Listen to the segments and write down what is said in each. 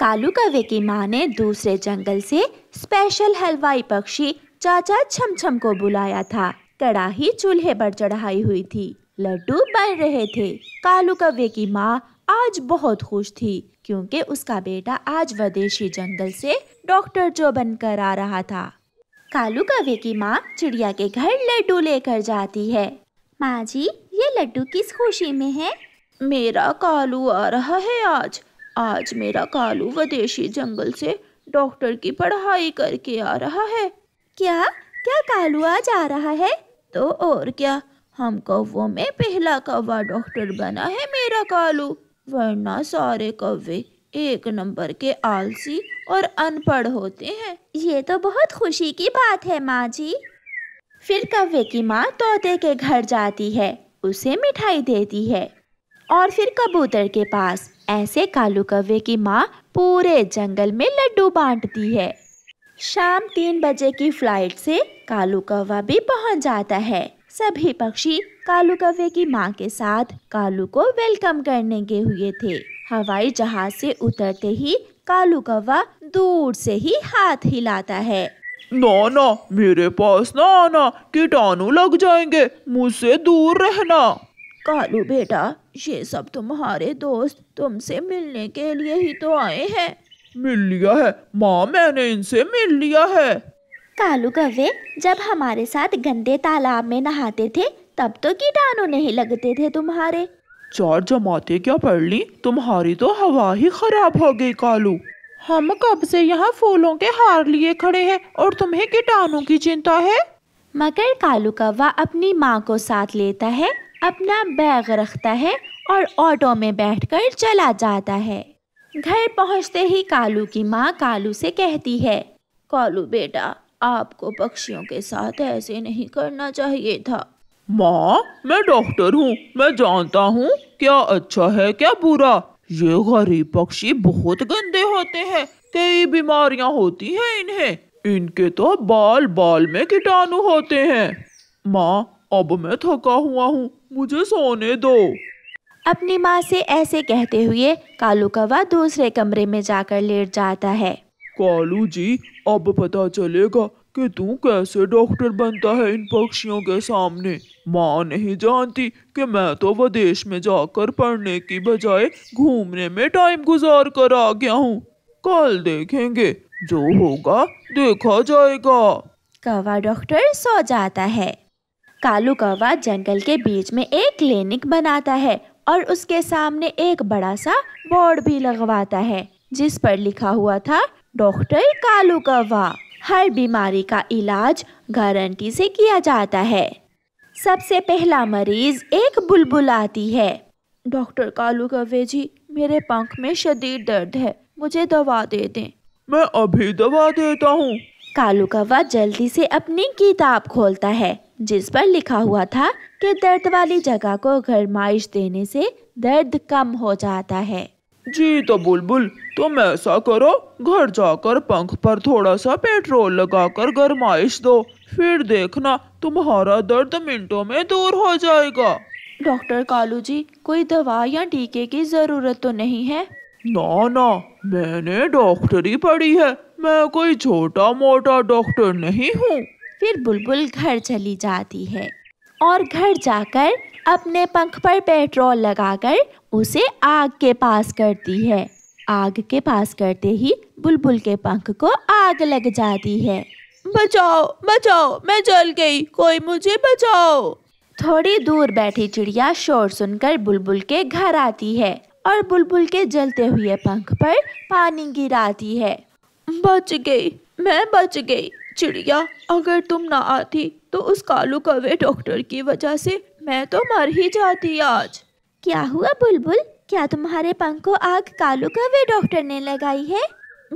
कालू कवे की माँ ने दूसरे जंगल से स्पेशल हलवाई पक्षी चाचा छमछम को बुलाया था कड़ाही चूल्हे पर चढ़ाई हुई थी लड्डू बन रहे थे कालू कवे की माँ आज बहुत खुश थी क्योंकि उसका बेटा आज विदेशी जंगल से डॉक्टर जो बनकर आ रहा था कालू कवे की माँ चिड़िया के घर लड्डू लेकर जाती है माँ जी ये लड्डू किस खुशी में है मेरा कालू आ रहा है आज आज मेरा कालू विदेशी जंगल से डॉक्टर की पढ़ाई करके आ रहा है क्या क्या कालू आज आ रहा है तो और क्या हम कौवों में पहला कौवा डॉक्टर बना है मेरा कालू वरना सारे कौवे एक नंबर के आलसी और अनपढ़ होते हैं ये तो बहुत खुशी की बात है माँ जी फिर कौवे की माँ तोते के घर जाती है उसे मिठाई देती है और फिर कबूतर के पास ऐसे कालू कव्वे की माँ पूरे जंगल में लड्डू बांटती है शाम तीन बजे की फ्लाइट से कालू कौवा भी पहुंच जाता है सभी पक्षी कालू कव्वे की माँ के साथ कालू को वेलकम करने गए हुए थे हवाई जहाज से उतरते ही कालू कौवा दूर से ही हाथ हिलाता है ना ना मेरे पास ना आना कीटाणु लग जाएंगे मुझसे दूर रहना कालू बेटा ये सब तुम्हारे दोस्त तुमसे मिलने के लिए ही तो आए हैं मिल लिया है माँ मैंने इनसे मिल लिया है कालू कवे जब हमारे साथ गंदे तालाब में नहाते थे तब तो कीटाणु नहीं लगते थे तुम्हारे चार जमाते क्या पढ़ ली तुम्हारी तो हवा ही खराब हो गई कालू हम कब से यहाँ फूलों के हार लिए खड़े हैं और तुम्हें कीटाणु की चिंता है मगर कालू कौवा अपनी माँ को साथ लेता है अपना बैग रखता है और ऑटो में बैठकर चला जाता है घर पहुंचते ही कालू की माँ कालू से कहती है कालू बेटा आपको पक्षियों के साथ ऐसे नहीं करना चाहिए था माँ मैं डॉक्टर हूँ मैं जानता हूँ क्या अच्छा है क्या बुरा ये गरीब पक्षी बहुत गंदे होते हैं कई बीमारियाँ होती हैं इन्हें इनके तो बाल बाल में कीटाणु होते हैं माँ अब मैं थका हुआ हूँ मुझे सोने दो अपनी माँ से ऐसे कहते हुए कालू कौवा दूसरे कमरे में जाकर लेट जाता है कालू जी अब पता चलेगा कि तू कैसे डॉक्टर बनता है इन पक्षियों के सामने माँ नहीं जानती कि मैं तो विदेश में जाकर पढ़ने की बजाय घूमने में टाइम गुजार कर आ गया हूँ कल देखेंगे जो होगा देखा जाएगा कौवा डॉक्टर सो जाता है कालू कौवा जंगल के बीच में एक क्लिनिक बनाता है और उसके सामने एक बड़ा सा बोर्ड भी लगवाता है जिस पर लिखा हुआ था डॉक्टर कालू कौवा हर बीमारी का इलाज गारंटी से किया जाता है सबसे पहला मरीज एक बुलबुल आती है डॉक्टर कालू कौवे जी मेरे पंख में शदीद दर्द है मुझे दवा दे दें मैं अभी दवा देता हूँ कालू कौवा जल्दी से अपनी किताब खोलता है जिस पर लिखा हुआ था कि दर्द वाली जगह को गरमाइश देने से दर्द कम हो जाता है जी तो बुलबुल तुम ऐसा करो घर जाकर पंख पर थोड़ा सा पेट्रोल लगाकर गरमाइश दो फिर देखना तुम्हारा दर्द मिनटों में दूर हो जाएगा डॉक्टर कालू जी कोई दवा या टीके की जरूरत तो नहीं है ना ना मैंने डॉक्टरी पढ़ी है मैं कोई छोटा मोटा डॉक्टर नहीं हूँ फिर बुलबुल घर चली जाती है और घर जाकर अपने पंख पर पेट्रोल लगाकर उसे आग के पास करती है आग के पास करते ही बुलबुल के पंख को आग लग जाती है बचाओ बचाओ मैं जल गई कोई मुझे बचाओ थोड़ी दूर बैठी चिड़िया शोर सुनकर बुलबुल के घर आती है और बुलबुल के जलते हुए पंख पर पानी गिराती है बच गई मैं बच गई चिड़िया अगर तुम ना आती तो उस कालू कवे डॉक्टर की वजह से मैं तो मर ही जाती आज क्या हुआ बुलबुल क्या तुम्हारे पंख को आग कालू कवे डॉक्टर ने लगाई है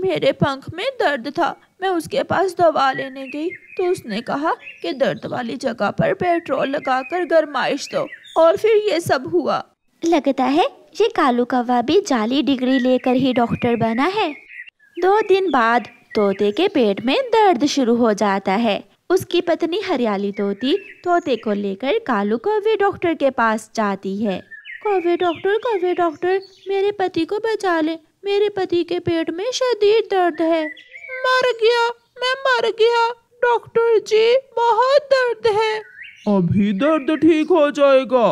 मेरे पंख में दर्द था मैं उसके पास दवा लेने गई तो उसने कहा कि दर्द वाली जगह पर पेट्रोल लगाकर गरमाइश दो और फिर ये सब हुआ लगता है ये कालू कवा भी जाली डिग्री लेकर ही डॉक्टर बना है दो दिन बाद तोते के पेट में दर्द शुरू हो जाता है उसकी पत्नी हरियाली तोती तोते को लेकर कालू कौवे डॉक्टर के पास जाती है कौवे डॉक्टर कौवे डॉक्टर मेरे पति को बचा ले मेरे पति के पेट में शदीद दर्द है मर गया मैं मर गया डॉक्टर जी बहुत दर्द है अभी दर्द ठीक हो जाएगा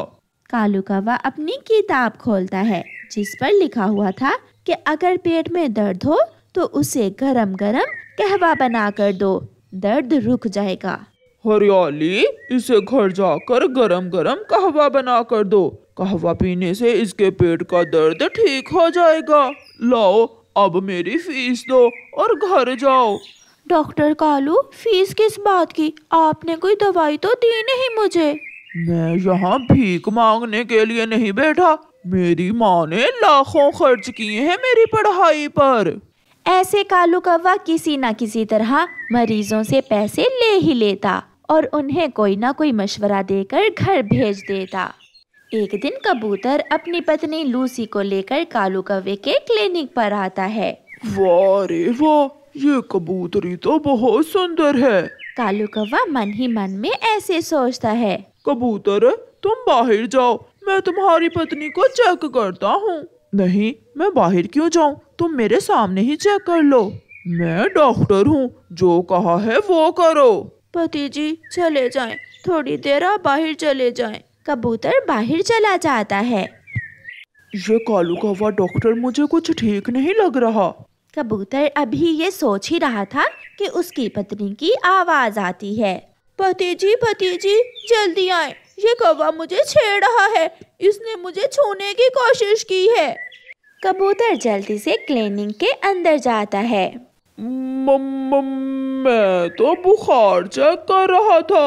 कालू कौवा अपनी किताब खोलता है जिस पर लिखा हुआ था कि अगर पेट में दर्द हो तो उसे गरम गरम कहवा बना कर दो दर्द रुक जाएगा हरियाली इसे घर जाकर गरम गरम कहवा बना कर दो कहवा पीने से इसके पेट का दर्द ठीक हो जाएगा लाओ अब मेरी फीस दो और घर जाओ डॉक्टर कालू फीस किस बात की आपने कोई दवाई तो दी नहीं मुझे मैं यहाँ भीख मांगने के लिए नहीं बैठा मेरी माँ ने लाखों खर्च किए हैं मेरी पढ़ाई पर ऐसे कालू कौवा किसी ना किसी तरह मरीजों से पैसे ले ही लेता और उन्हें कोई ना कोई मशवरा देकर घर भेज देता एक दिन कबूतर अपनी पत्नी लूसी को लेकर कालू कौवे के क्लिनिक पर आता है वाह रे वाह ये कबूतरी तो बहुत सुंदर है कालू कौवा मन ही मन में ऐसे सोचता है कबूतर तुम बाहर जाओ मैं तुम्हारी पत्नी को चेक करता हूँ नहीं मैं बाहर क्यों जाऊँ तुम मेरे सामने ही चेक कर लो मैं डॉक्टर हूँ जो कहा है वो करो पति जी चले जाए थोड़ी देर आप बाहर चले जाए कबूतर बाहर चला जाता है ये कालू का हुआ डॉक्टर मुझे कुछ ठीक नहीं लग रहा कबूतर अभी ये सोच ही रहा था कि उसकी पत्नी की आवाज आती है पति जी पति जी जल्दी आए ये कौवा मुझे छेड़ रहा है इसने मुझे छूने की कोशिश की है कबूतर जल्दी से क्लिनिक के अंदर जाता है मैं तो बुखार चेक कर रहा था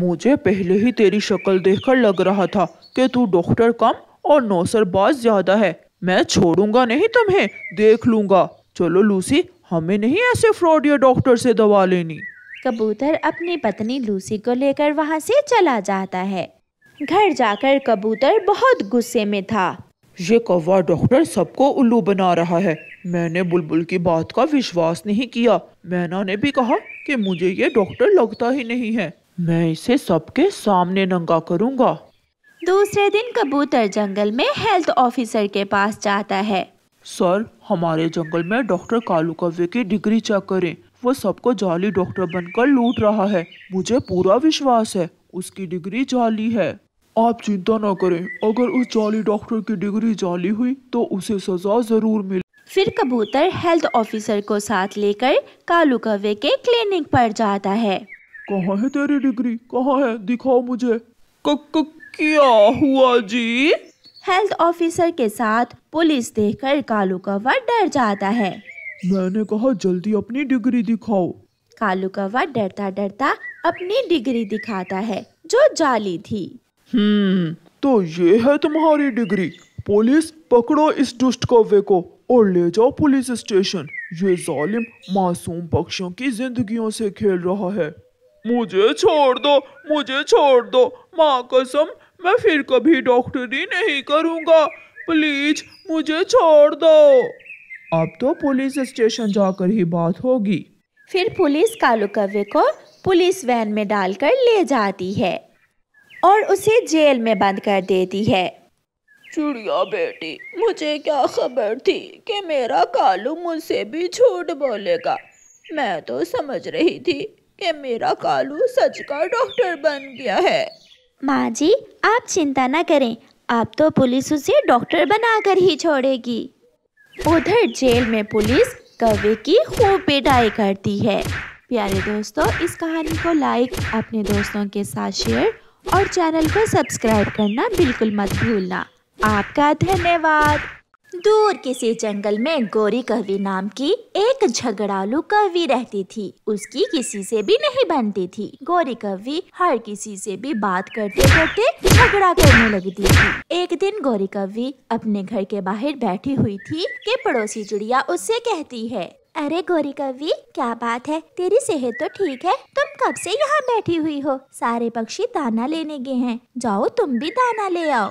मुझे पहले ही तेरी शक्ल देखकर लग रहा था कि तू डॉक्टर कम और बाज ज्यादा है मैं छोड़ूंगा नहीं तुम्हें देख लूंगा चलो लूसी हमें नहीं ऐसे फ्रॉड या डॉक्टर से दवा लेनी कबूतर अपनी पत्नी लूसी को लेकर वहाँ से चला जाता है घर जाकर कबूतर बहुत गुस्से में था ये कौवा डॉक्टर सबको उल्लू बना रहा है मैंने बुलबुल की बात का विश्वास नहीं किया मैना ने भी कहा कि मुझे ये डॉक्टर लगता ही नहीं है मैं इसे सबके सामने नंगा करूंगा दूसरे दिन कबूतर जंगल में हेल्थ ऑफिसर के पास जाता है सर हमारे जंगल में डॉक्टर कालू कव्य की डिग्री चेक करें वो सबको जाली डॉक्टर बनकर लूट रहा है मुझे पूरा विश्वास है उसकी डिग्री जाली है आप चिंता न करें अगर उस जाली डॉक्टर की डिग्री जाली हुई तो उसे सजा जरूर मिले फिर कबूतर हेल्थ ऑफिसर को साथ लेकर कालू कवे के क्लिनिक पर जाता है कहाँ है तेरी डिग्री कहाँ है दिखाओ मुझे क्या हुआ जी हेल्थ ऑफिसर के साथ पुलिस देखकर कालू कवा डर जाता है मैंने कहा जल्दी अपनी डिग्री दिखाओ कालू कवा डरता डरता अपनी डिग्री दिखाता है जो जाली थी हम्म तो ये है तुम्हारी डिग्री पुलिस पकड़ो इस दुष्ट कौवे को और ले जाओ पुलिस स्टेशन ये जालिम मासूम पक्षियों की जिंदगियों से खेल रहा है मुझे छोड़ दो मुझे छोड़ दो माँ कसम मैं फिर कभी डॉक्टरी नहीं करूँगा प्लीज मुझे छोड़ दो अब तो पुलिस स्टेशन जाकर ही बात होगी फिर पुलिस कालू कव्य को पुलिस वैन में डालकर ले जाती है और उसे जेल में बंद कर देती है चिड़िया बेटी मुझे क्या खबर थी कि मेरा कालू मुझसे भी झूठ बोलेगा मैं तो समझ रही थी कि मेरा कालू सच का डॉक्टर बन गया है माँ जी आप चिंता ना करें आप तो पुलिस उसे डॉक्टर बनाकर ही छोड़ेगी उधर जेल में पुलिस कवे की खूब पिटाई करती है प्यारे दोस्तों इस कहानी को लाइक अपने दोस्तों के साथ शेयर और चैनल को सब्सक्राइब करना बिल्कुल मत भूलना आपका धन्यवाद दूर किसी जंगल में गोरी कवि नाम की एक झगड़ालू कवि रहती थी उसकी किसी से भी नहीं बनती थी गोरी कवि हर किसी से भी बात करते करते झगड़ा करने लगती थी एक दिन गोरी कवि अपने घर के बाहर बैठी हुई थी कि पड़ोसी चिड़िया उससे कहती है अरे गोरी कवि क्या बात है तेरी सेहत तो ठीक है तुम कब से यहाँ बैठी हुई हो सारे पक्षी दाना लेने गए हैं जाओ तुम भी दाना ले आओ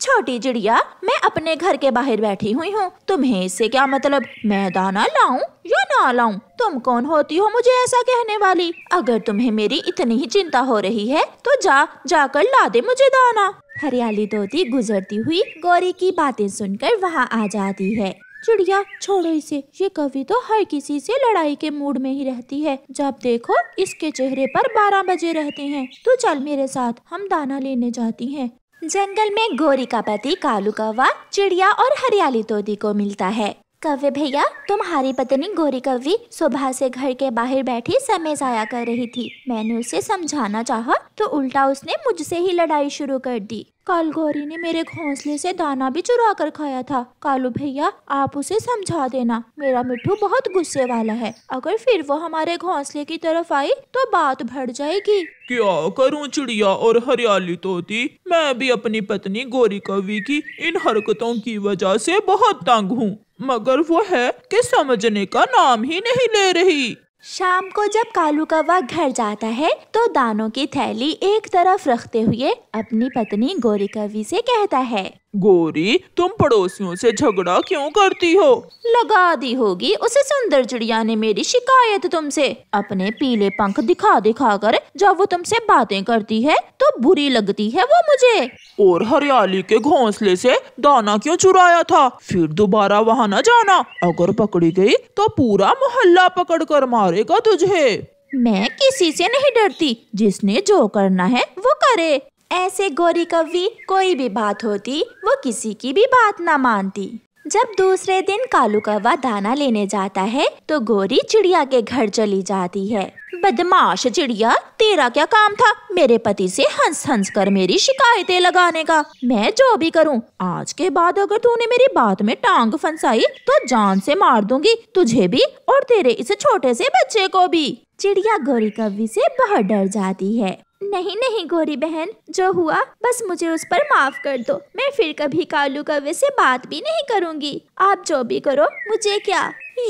छोटी चिड़िया मैं अपने घर के बाहर बैठी हुई हूँ तुम्हें इससे क्या मतलब मैं दाना लाऊं या ना लाऊं तुम कौन होती हो मुझे ऐसा कहने वाली अगर तुम्हें मेरी इतनी ही चिंता हो रही है तो जा जाकर ला दे मुझे दाना हरियाली धोती गुजरती हुई गौरी की बातें सुनकर वहाँ आ जाती है चिड़िया छोड़ो इसे ये कवि तो हर किसी से लड़ाई के मूड में ही रहती है जब देखो इसके चेहरे पर बारह बजे रहते हैं तो चल मेरे साथ हम दाना लेने जाती हैं जंगल में गोरी का पति कालू कौवा चिड़िया और हरियाली तोती को मिलता है कव्य भैया तुम्हारी पत्नी गोरी कवि सुबह से घर के बाहर बैठी समय जाया कर रही थी मैंने उसे समझाना चाहा तो उल्टा उसने मुझसे ही लड़ाई शुरू कर दी काल गौरी ने मेरे घोंसले से दाना भी चुरा कर खाया था कालू भैया आप उसे समझा देना मेरा मिठू बहुत गुस्से वाला है अगर फिर वो हमारे घोंसले की तरफ आई तो बात भड़ जाएगी क्या करूं चिड़िया और हरियाली तोती मैं भी अपनी पत्नी गौरी कवि की इन हरकतों की वजह से बहुत तंग हूँ मगर वो है कि समझने का नाम ही नहीं ले रही शाम को जब कालू कौवा घर जाता है तो दानों की थैली एक तरफ रखते हुए अपनी पत्नी गोरी कवि से कहता है गोरी तुम पड़ोसियों से झगड़ा क्यों करती हो लगा दी होगी उसे सुंदर चिड़िया ने मेरी शिकायत तुमसे अपने पीले पंख दिखा दिखा कर जब वो तुमसे बातें करती है तो बुरी लगती है वो मुझे और हरियाली के घोंसले से दाना क्यों चुराया था फिर दोबारा वहाँ न जाना अगर पकड़ी गई तो पूरा मोहल्ला पकड़ कर मारेगा तुझे मैं किसी से नहीं डरती जिसने जो करना है वो करे ऐसे गौरी कवि कोई भी बात होती वो किसी की भी बात ना मानती जब दूसरे दिन कालू कौवा दाना लेने जाता है तो गोरी चिड़िया के घर चली जाती है बदमाश चिड़िया तेरा क्या काम था मेरे पति से हंस हंस कर मेरी शिकायतें लगाने का मैं जो भी करूं आज के बाद अगर तूने मेरी बात में टांग फंसाई तो जान से मार दूंगी तुझे भी और तेरे इस छोटे से बच्चे को भी चिड़िया गोरी कवि से बहुत डर जाती है नहीं नहीं गोरी बहन जो हुआ बस मुझे उस पर माफ कर दो मैं फिर कभी कालू कव्वे से बात भी नहीं करूंगी आप जो भी करो मुझे क्या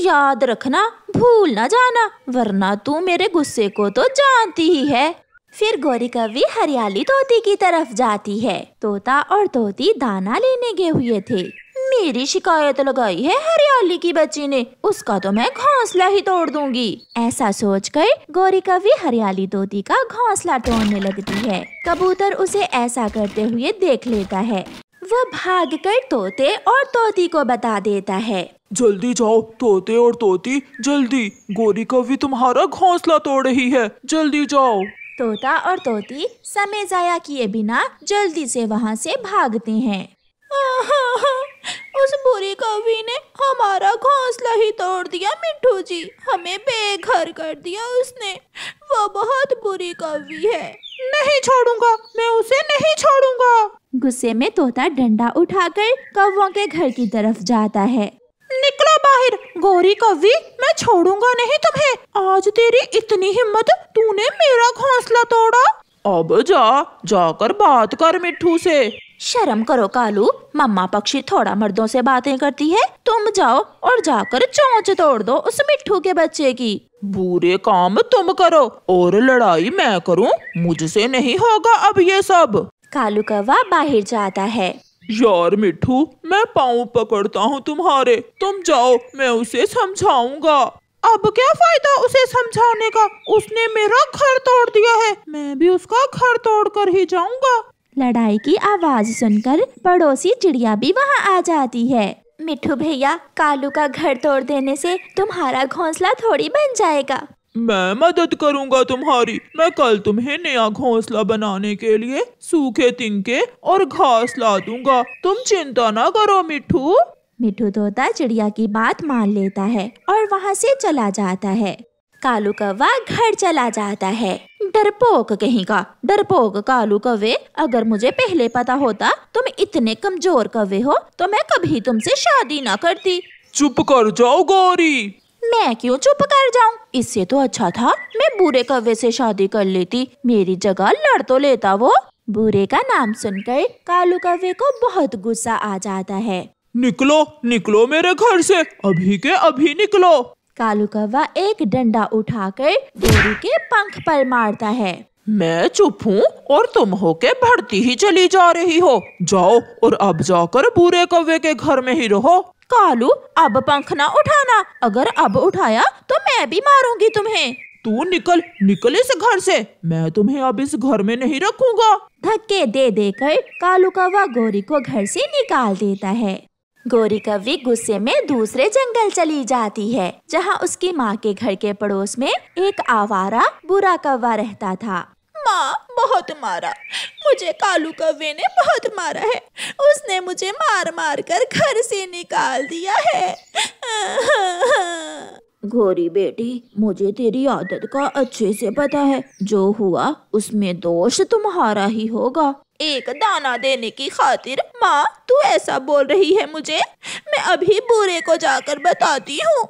याद रखना भूल ना जाना वरना तू मेरे गुस्से को तो जानती ही है फिर गौरी कवि हरियाली तोती की तरफ जाती है तोता और तोती दाना लेने गए हुए थे मेरी शिकायत लगाई है हरियाली की बच्ची ने उसका तो मैं घोंसला ही तोड़ दूंगी ऐसा सोचकर गौरी कवि हरियाली तोती का घोंसला तोड़ने लगती है कबूतर उसे ऐसा करते हुए देख लेता है वह भागकर तोते और तोती को बता देता है जल्दी जाओ तोते और तोती जल्दी गोरी कवि तुम्हारा घोंसला तोड़ रही है जल्दी जाओ तोता और तोती समय जाया किए बिना जल्दी से वहाँ से भागते हैं उस बुरी कवि ने हमारा घोंसला ही तोड़ दिया मिट्टू जी हमें बेघर कर दिया उसने वो बहुत बुरी कवि है नहीं छोड़ूंगा मैं उसे नहीं छोड़ूंगा गुस्से में तोता डंडा उठाकर कौवों के घर की तरफ जाता है निकलो बाहर गौरी कवि मैं छोड़ूंगा नहीं तुम्हें आज तेरी इतनी हिम्मत तूने मेरा घोंसला तोड़ा अब जा जाकर बात कर मिट्टू से शर्म करो कालू मम्मा पक्षी थोड़ा मर्दों से बातें करती है तुम जाओ और जाकर चौंच तोड़ दो उस मिट्ठू के बच्चे की बुरे काम तुम करो और लड़ाई मैं करूं मुझसे नहीं होगा अब ये सब कालू कौवा बाहर जाता है यार मिट्ठू मैं पाँव पकड़ता हूँ तुम्हारे तुम जाओ मैं उसे समझाऊंगा अब क्या फायदा उसे समझाने का उसने मेरा घर तोड़ दिया है मैं भी उसका घर तोड़ कर ही जाऊंगा लड़ाई की आवाज सुनकर पड़ोसी चिड़िया भी वहाँ आ जाती है मिठू भैया कालू का घर तोड़ देने से तुम्हारा घोंसला थोड़ी बन जाएगा मैं मदद करूंगा तुम्हारी मैं कल तुम्हें नया घोंसला बनाने के लिए सूखे तिनके और घास ला दूंगा तुम चिंता ना करो मिठू मिठू तोता चिड़िया की बात मान लेता है और वहाँ से चला जाता है कालू कौवा घर चला जाता है डरपोक का डरपोक कालू कवे अगर मुझे पहले पता होता तुम इतने कमजोर कवे हो तो मैं कभी तुमसे शादी ना करती चुप कर जाओ गौरी मैं क्यों चुप कर जाऊं इससे तो अच्छा था मैं बुरे कवे से शादी कर लेती मेरी जगह लड़ तो लेता वो बुरे का नाम सुनकर कालू कवे को बहुत गुस्सा आ जाता है निकलो निकलो मेरे घर से अभी के अभी निकलो कालू कौवा एक डंडा उठाकर गोरी के पंख पर मारता है मैं चुप हूँ और तुम होके भरती ही चली जा रही हो जाओ और अब जाकर बुरे कौवे के घर में ही रहो कालू अब पंख ना उठाना अगर अब उठाया तो मैं भी मारूंगी तुम्हें तू निकल निकल इस घर से मैं तुम्हें अब इस घर में नहीं रखूंगा धक्के दे देकर कालू कौवा गोरी को घर से निकाल देता है गोरी कवि गुस्से में दूसरे जंगल चली जाती है जहाँ उसकी माँ के घर के पड़ोस में एक आवारा बुरा कौवा रहता था माँ बहुत मारा मुझे कालू कौवे ने बहुत मारा है उसने मुझे मार मार कर घर से निकाल दिया है गोरी बेटी मुझे तेरी आदत का अच्छे से पता है जो हुआ उसमें दोष तुम्हारा ही होगा एक दाना देने की खातिर माँ तू ऐसा बोल रही है मुझे मैं अभी बुरे को जाकर बताती हूँ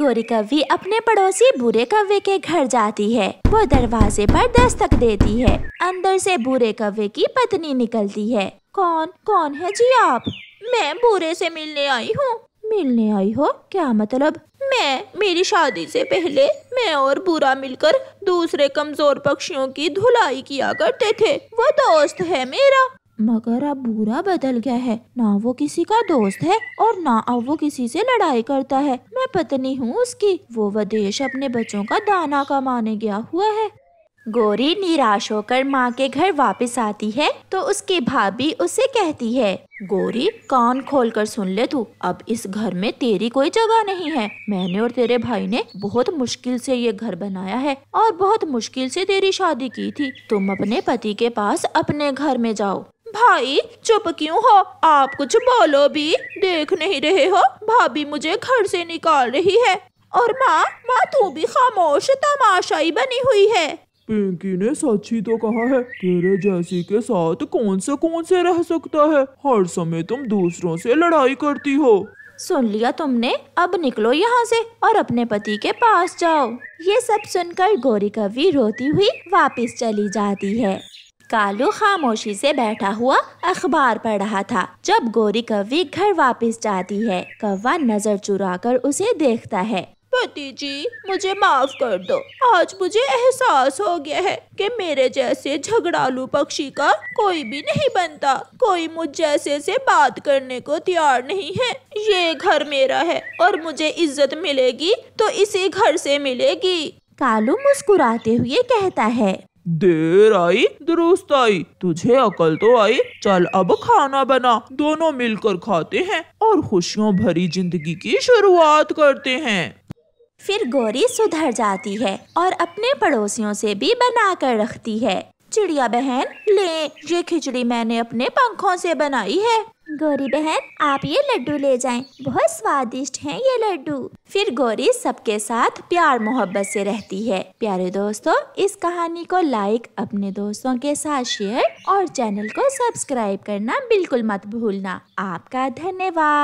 गोरी कवि अपने पड़ोसी बूढ़े कवे के घर जाती है वो दरवाजे पर दस्तक देती है अंदर से बुरे कवे की पत्नी निकलती है कौन कौन है जी आप मैं बुरे से मिलने आई हूँ मिलने आई हो क्या मतलब मैं मेरी शादी से पहले मैं और बुरा मिलकर दूसरे कमजोर पक्षियों की धुलाई किया करते थे वो दोस्त है मेरा मगर अब बुरा बदल गया है ना वो किसी का दोस्त है और ना अब वो किसी से लड़ाई करता है मैं पत्नी हूँ उसकी वो वदेश अपने बच्चों का दाना कमाने गया हुआ है गौरी निराश होकर माँ के घर वापस आती है तो उसकी भाभी उसे कहती है गौरी कान खोल कर सुन ले तू अब इस घर में तेरी कोई जगह नहीं है मैंने और तेरे भाई ने बहुत मुश्किल से ये घर बनाया है और बहुत मुश्किल से तेरी शादी की थी तुम अपने पति के पास अपने घर में जाओ भाई चुप क्यों हो आप कुछ बोलो भी देख नहीं रहे हो भाभी मुझे घर से निकाल रही है और माँ माँ तू भी खामोश तमाशाई बनी हुई है पिंकी ने सच ही तो कहा है तेरे जैसी के साथ कौन से कौन से रह सकता है हर समय तुम दूसरों से लड़ाई करती हो सुन लिया तुमने अब निकलो यहाँ से और अपने पति के पास जाओ ये सब सुनकर गौरी कवि रोती हुई वापस चली जाती है कालू खामोशी से बैठा हुआ अखबार पढ़ रहा था जब गौरी कवि घर वापस जाती है कौवा नजर चुरा कर उसे देखता है पति जी मुझे माफ कर दो आज मुझे एहसास हो गया है कि मेरे जैसे झगड़ालू पक्षी का कोई भी नहीं बनता कोई मुझ जैसे से बात करने को तैयार नहीं है ये घर मेरा है और मुझे इज्जत मिलेगी तो इसी घर से मिलेगी कालू मुस्कुराते हुए कहता है देर आई दुरुस्त आई तुझे अकल तो आई चल अब खाना बना दोनों मिलकर खाते हैं और खुशियों भरी जिंदगी की शुरुआत करते हैं फिर गौरी सुधर जाती है और अपने पड़ोसियों से भी बना कर रखती है चिड़िया बहन ले ये खिचड़ी मैंने अपने पंखों से बनाई है गौरी बहन आप ये लड्डू ले जाएं बहुत स्वादिष्ट हैं ये लड्डू फिर गौरी सबके साथ प्यार मोहब्बत से रहती है प्यारे दोस्तों इस कहानी को लाइक अपने दोस्तों के साथ शेयर और चैनल को सब्सक्राइब करना बिल्कुल मत भूलना आपका धन्यवाद